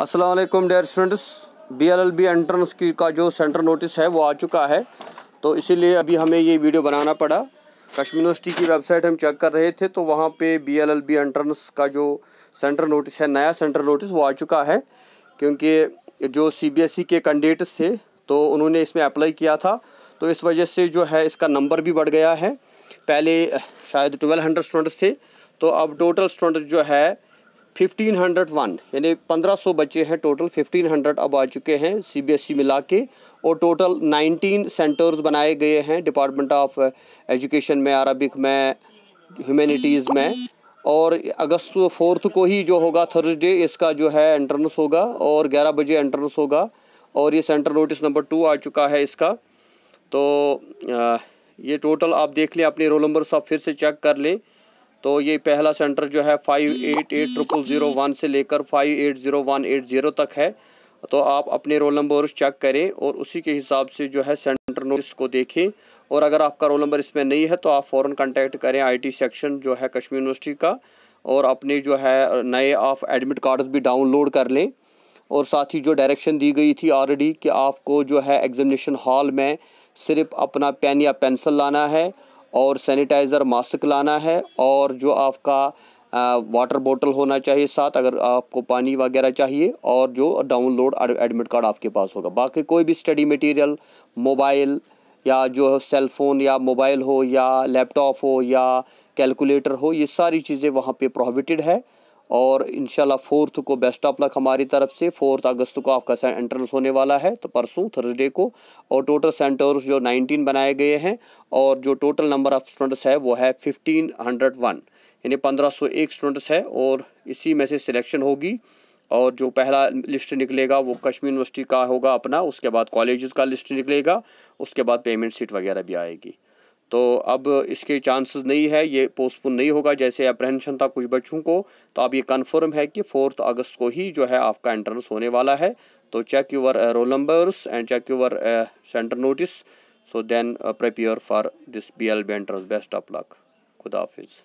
Aslam dear students B L L B entrance की का जो सेंटर नोटिस है वो आ चुका है तो इसीलिए अभी हमें ये वीडियो बनाना पड़ा कश्मीर यूनिवर्सिटी की वेबसाइट हम चेक कर रहे थे तो वहाँ पे B L L B entrance का जो सेंटर नोटिस है नया सेंटर नोटिस वो आ चुका है क्योंकि जो सी बी एस ई के कैंडिडेट्स थे तो उन्होंने इसमें अप्लाई किया था तो इस वजह से जो है इसका नंबर भी बढ़ गया है पहले शायद ट्वेल्व हंड्रेड स्टूडेंट्स थे तो अब टोटल स्टूडेंट्स जो है 1501 यानी 1500 बच्चे हैं टोटल 1500 अब आ चुके हैं सीबीएसई e मिला के और टोटल 19 सेंटर्स बनाए गए हैं डिपार्टमेंट ऑफ एजुकेशन में अरबिक में ह्यूमैनिटीज़ में और अगस्त फोर्थ को ही जो होगा थर्सडे इसका जो है एंट्रेंस होगा और 11 बजे एंट्रेंस होगा और ये सेंटर नोटिस नंबर टू आ चुका है इसका तो आ, ये टोटल आप देख लें अपने रोल नंबर सब फिर से चेक कर लें तो ये पहला सेंटर जो है five eight eight triple zero one से लेकर five eight zero one eight zero तक है तो आप अपने रोल नंबर चेक करें और उसी के हिसाब से जो है सेंटर नोटिस को देखें और अगर आपका रोल नंबर इसमें नहीं है तो आप फ़ौर कंटेक्ट करें आईटी सेक्शन जो है कश्मीर यूनिवर्सिटी का और अपने जो है नए आप एडमिट कार्ड्स भी डाउनलोड कर लें और साथ ही जो डायरेक्शन दी गई थी ऑलरेडी कि आपको जो है एग्जामिनेशन हॉल में सिर्फ अपना पेन या पेंसिल लाना है और सैनिटाइज़र मास्क लाना है और जो आपका वाटर बोतल होना चाहिए साथ अगर आपको पानी वगैरह चाहिए और जो डाउनलोड एडमिट कार्ड आपके पास होगा बाकी कोई भी स्टडी मटेरियल मोबाइल या जो सेल फ़ोन या मोबाइल हो या लैपटॉप हो या कैलकुलेटर हो ये सारी चीज़ें वहाँ पे प्रोहिबिटेड है और इन फोर्थ को बेस्ट ऑफ लक हमारी तरफ से फोर्थ अगस्त को आपका एंट्रेंस होने वाला है तो परसों थर्सडे को और टोटल सेंटर्स जो नाइनटीन बनाए गए हैं और जो टोटल नंबर ऑफ स्टूडेंट्स है वो है फिफ्टीन हंड्रेड वन यानी पंद्रह सौ एक स्टूडेंट्स है और इसी में से सिलेक्शन होगी और जो पहला लिस्ट निकलेगा वो कश्मीर यूनिवर्सिटी का होगा अपना उसके बाद कॉलेज का लिस्ट निकलेगा उसके बाद पेमेंट सीट वगैरह भी आएगी तो अब इसके चांसेस नहीं है ये पोस्टपोन नहीं होगा जैसे अप्रहेंशन था कुछ बच्चों को तो अब ये कंफर्म है कि फोर्थ अगस्त को ही जो है आपका एंट्रेंस होने वाला है तो check your roll numbers and check your centre notice so then prepare for this B L B entrance best of luck खुदाफिज़